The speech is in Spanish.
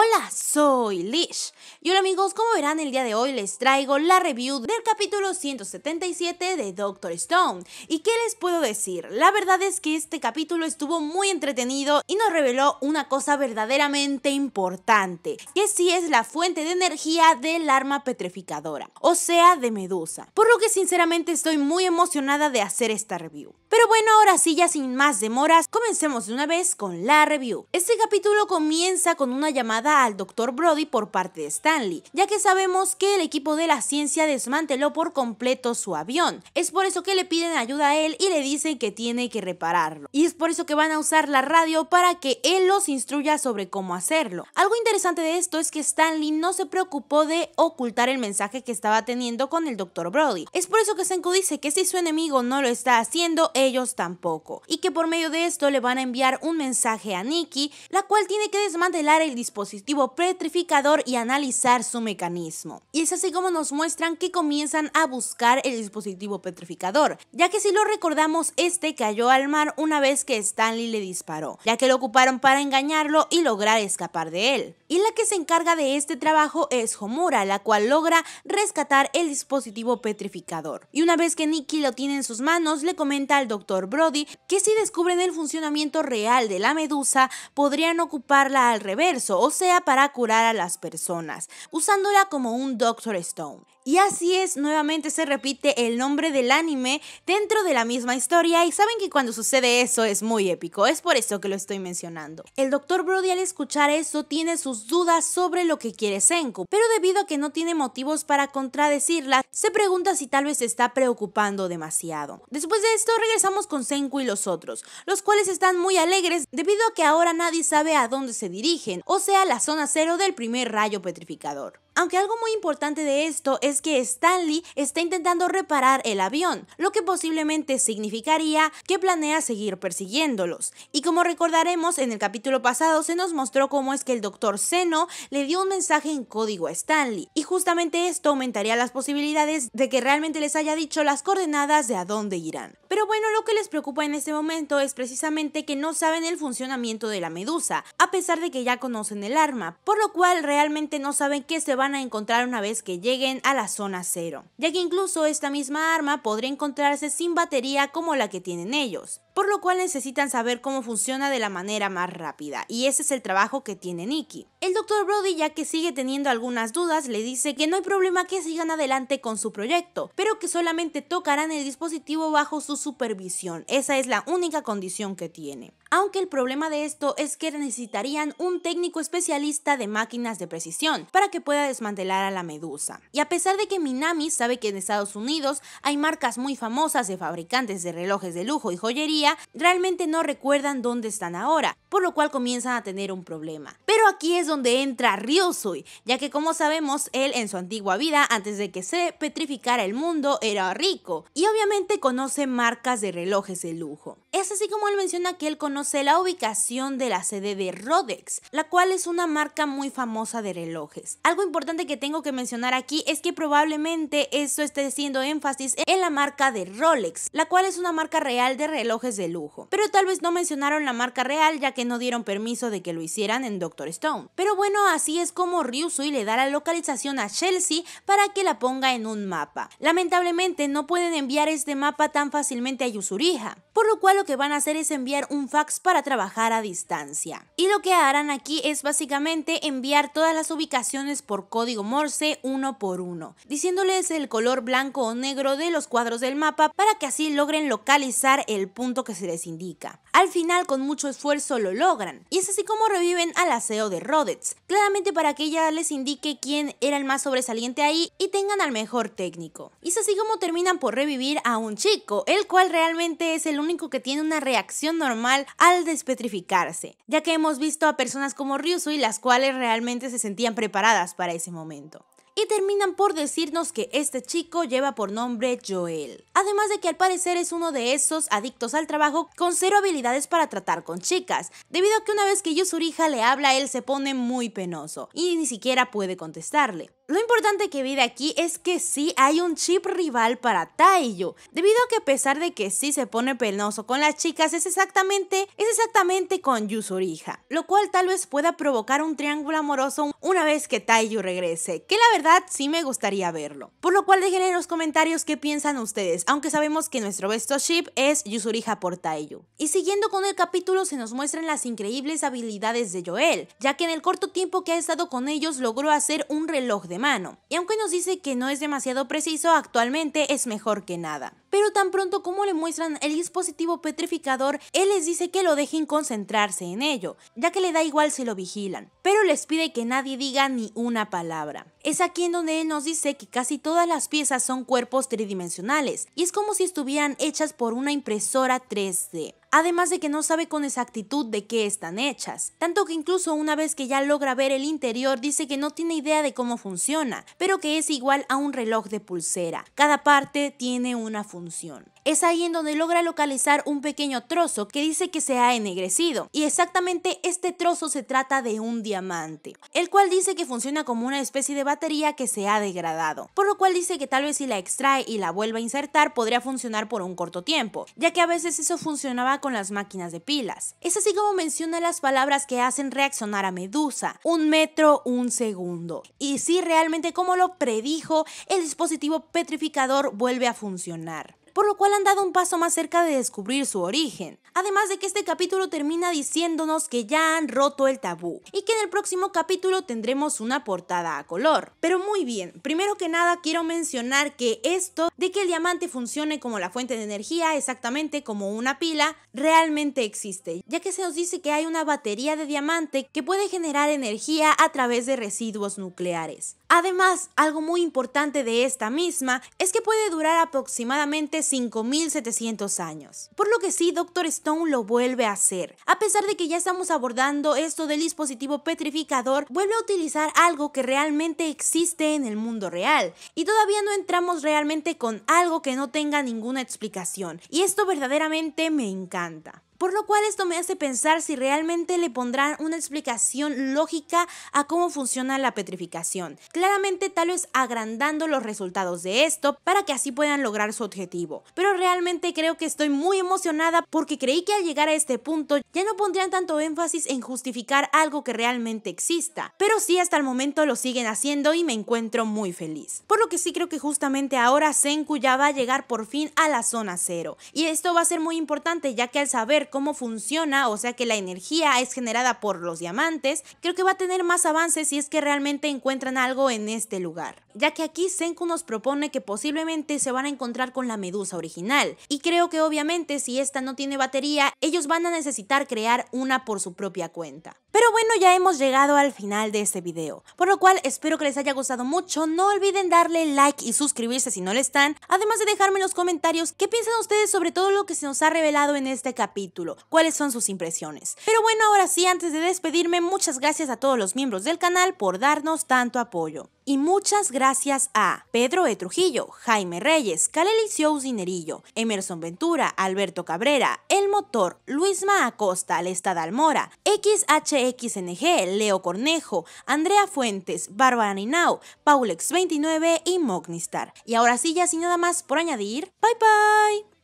Hola, soy Lish. Y hola amigos, como verán el día de hoy les traigo la review del capítulo 177 de Doctor Stone. ¿Y qué les puedo decir? La verdad es que este capítulo estuvo muy entretenido y nos reveló una cosa verdaderamente importante, que sí es la fuente de energía del arma petrificadora, o sea, de Medusa. Por lo que sinceramente estoy muy emocionada de hacer esta review. Pero bueno, ahora sí, ya sin más demoras, comencemos de una vez con la review. Este capítulo comienza con una llamada al Dr. Brody por parte de Stanley, ya que sabemos que el equipo de la ciencia desmanteló por completo su avión. Es por eso que le piden ayuda a él y le dicen que tiene que repararlo. Y es por eso que van a usar la radio para que él los instruya sobre cómo hacerlo. Algo interesante de esto es que Stanley no se preocupó de ocultar el mensaje que estaba teniendo con el Dr. Brody. Es por eso que Senko dice que si su enemigo no lo está haciendo, ellos tampoco. Y que por medio de esto le van a enviar un mensaje a Nikki, la cual tiene que desmantelar el dispositivo petrificador y analizar su mecanismo. Y es así como nos muestran que comienzan a buscar el dispositivo petrificador, ya que si lo recordamos, este cayó al mar una vez que Stanley le disparó, ya que lo ocuparon para engañarlo y lograr escapar de él. Y la que se encarga de este trabajo es Homura, la cual logra rescatar el dispositivo petrificador. Y una vez que Nikki lo tiene en sus manos, le comenta al doctor Brody que si descubren el funcionamiento real de la medusa, podrían ocuparla al reverso, o sea, para curar a las personas, usándola como un Doctor Stone. Y así es, nuevamente se repite el nombre del anime dentro de la misma historia y saben que cuando sucede eso es muy épico, es por eso que lo estoy mencionando. El Dr. Brody al escuchar eso tiene sus dudas sobre lo que quiere Senku, pero debido a que no tiene motivos para contradecirla, se pregunta si tal vez se está preocupando demasiado. Después de esto regresamos con Senku y los otros, los cuales están muy alegres debido a que ahora nadie sabe a dónde se dirigen, o sea, la zona cero del primer rayo petrificador. Aunque algo muy importante de esto es que Stanley está intentando reparar el avión, lo que posiblemente significaría que planea seguir persiguiéndolos. Y como recordaremos, en el capítulo pasado se nos mostró cómo es que el doctor Seno le dio un mensaje en código a Stanley, y justamente esto aumentaría las posibilidades de que realmente les haya dicho las coordenadas de a dónde irán. Pero bueno, lo que les preocupa en este momento es precisamente que no saben el funcionamiento de la medusa, a pesar de que ya conocen el arma, por lo cual realmente no saben qué se van a encontrar una vez que lleguen a la zona cero, ya que incluso esta misma arma podría encontrarse sin batería como la que tienen ellos por lo cual necesitan saber cómo funciona de la manera más rápida, y ese es el trabajo que tiene Nikki. El Dr. Brody, ya que sigue teniendo algunas dudas, le dice que no hay problema que sigan adelante con su proyecto, pero que solamente tocarán el dispositivo bajo su supervisión, esa es la única condición que tiene. Aunque el problema de esto es que necesitarían un técnico especialista de máquinas de precisión para que pueda desmantelar a la medusa. Y a pesar de que Minami sabe que en Estados Unidos hay marcas muy famosas de fabricantes de relojes de lujo y joyería, realmente no recuerdan dónde están ahora, por lo cual comienzan a tener un problema. Pero aquí es donde entra Ryusui, ya que como sabemos, él en su antigua vida, antes de que se petrificara el mundo, era rico y obviamente conoce marcas de relojes de lujo. Es así como él menciona que él conoce la ubicación de la sede de Rodex, la cual es una marca muy famosa de relojes. Algo importante que tengo que mencionar aquí es que probablemente esto esté siendo énfasis en la marca de Rolex, la cual es una marca real de relojes de lujo. Pero tal vez no mencionaron la marca real ya que no dieron permiso de que lo hicieran en Doctor Stone. Pero bueno, así es como Ryusui le da la localización a Chelsea para que la ponga en un mapa. Lamentablemente no pueden enviar este mapa tan fácilmente a yusurija por lo cual lo que van a hacer es enviar un fax para trabajar a distancia. Y lo que harán aquí es básicamente enviar todas las ubicaciones por código Morse uno por uno, diciéndoles el color blanco o negro de los cuadros del mapa para que así logren localizar el punto que se les indica. Al final con mucho esfuerzo lo logran, y es así como reviven a la de Rodets, claramente para que ella les indique quién era el más sobresaliente ahí y tengan al mejor técnico. Y es así como terminan por revivir a un chico, el cual realmente es el único que tiene una reacción normal al despetrificarse, ya que hemos visto a personas como y las cuales realmente se sentían preparadas para ese momento y terminan por decirnos que este chico lleva por nombre Joel. Además de que al parecer es uno de esos adictos al trabajo con cero habilidades para tratar con chicas, debido a que una vez que Yusurija le habla él se pone muy penoso y ni siquiera puede contestarle. Lo importante que vi de aquí es que sí hay un chip rival para Taiyo, debido a que a pesar de que sí se pone penoso con las chicas es exactamente, es exactamente con Yusurija, lo cual tal vez pueda provocar un triángulo amoroso una vez que Taiyo regrese, que la verdad sí me gustaría verlo. Por lo cual dejen en los comentarios qué piensan ustedes, aunque sabemos que nuestro besto chip es Yusurija por Taiyo. Y siguiendo con el capítulo se nos muestran las increíbles habilidades de Joel, ya que en el corto tiempo que ha estado con ellos logró hacer un reloj de mano. Y aunque nos dice que no es demasiado preciso, actualmente es mejor que nada pero tan pronto como le muestran el dispositivo petrificador, él les dice que lo dejen concentrarse en ello, ya que le da igual si lo vigilan, pero les pide que nadie diga ni una palabra. Es aquí en donde él nos dice que casi todas las piezas son cuerpos tridimensionales, y es como si estuvieran hechas por una impresora 3D además de que no sabe con exactitud de qué están hechas. Tanto que incluso una vez que ya logra ver el interior dice que no tiene idea de cómo funciona, pero que es igual a un reloj de pulsera. Cada parte tiene una función función. Es ahí en donde logra localizar un pequeño trozo que dice que se ha ennegrecido. Y exactamente este trozo se trata de un diamante, el cual dice que funciona como una especie de batería que se ha degradado. Por lo cual dice que tal vez si la extrae y la vuelve a insertar podría funcionar por un corto tiempo, ya que a veces eso funcionaba con las máquinas de pilas. Es así como menciona las palabras que hacen reaccionar a Medusa. Un metro, un segundo. Y si realmente como lo predijo, el dispositivo petrificador vuelve a funcionar por lo cual han dado un paso más cerca de descubrir su origen. Además de que este capítulo termina diciéndonos que ya han roto el tabú y que en el próximo capítulo tendremos una portada a color. Pero muy bien, primero que nada quiero mencionar que esto de que el diamante funcione como la fuente de energía, exactamente como una pila, realmente existe, ya que se nos dice que hay una batería de diamante que puede generar energía a través de residuos nucleares. Además, algo muy importante de esta misma es que puede durar aproximadamente 5.700 años. Por lo que sí, Doctor Stone lo vuelve a hacer. A pesar de que ya estamos abordando esto del dispositivo petrificador, vuelve a utilizar algo que realmente existe en el mundo real. Y todavía no entramos realmente con algo que no tenga ninguna explicación. Y esto verdaderamente me encanta por lo cual esto me hace pensar si realmente le pondrán una explicación lógica a cómo funciona la petrificación, claramente tal vez agrandando los resultados de esto para que así puedan lograr su objetivo. Pero realmente creo que estoy muy emocionada porque creí que al llegar a este punto ya no pondrían tanto énfasis en justificar algo que realmente exista, pero sí hasta el momento lo siguen haciendo y me encuentro muy feliz. Por lo que sí creo que justamente ahora Senku ya va a llegar por fin a la zona cero y esto va a ser muy importante ya que al saber cómo funciona, o sea que la energía es generada por los diamantes, creo que va a tener más avances si es que realmente encuentran algo en este lugar ya que aquí Senku nos propone que posiblemente se van a encontrar con la medusa original. Y creo que obviamente si esta no tiene batería, ellos van a necesitar crear una por su propia cuenta. Pero bueno, ya hemos llegado al final de este video, por lo cual espero que les haya gustado mucho, no olviden darle like y suscribirse si no lo están, además de dejarme en los comentarios qué piensan ustedes sobre todo lo que se nos ha revelado en este capítulo, cuáles son sus impresiones. Pero bueno, ahora sí, antes de despedirme, muchas gracias a todos los miembros del canal por darnos tanto apoyo y muchas gracias a Pedro E. Trujillo, Jaime Reyes, Calelicio Usinerillo, Emerson Ventura, Alberto Cabrera, El Motor, Luis Ma Acosta, Alesta Dalmora, XHXNG, Leo Cornejo, Andrea Fuentes, Bárbara Ninao, Paulex29 y Mognistar. Y ahora sí, ya sin nada más por añadir, bye bye.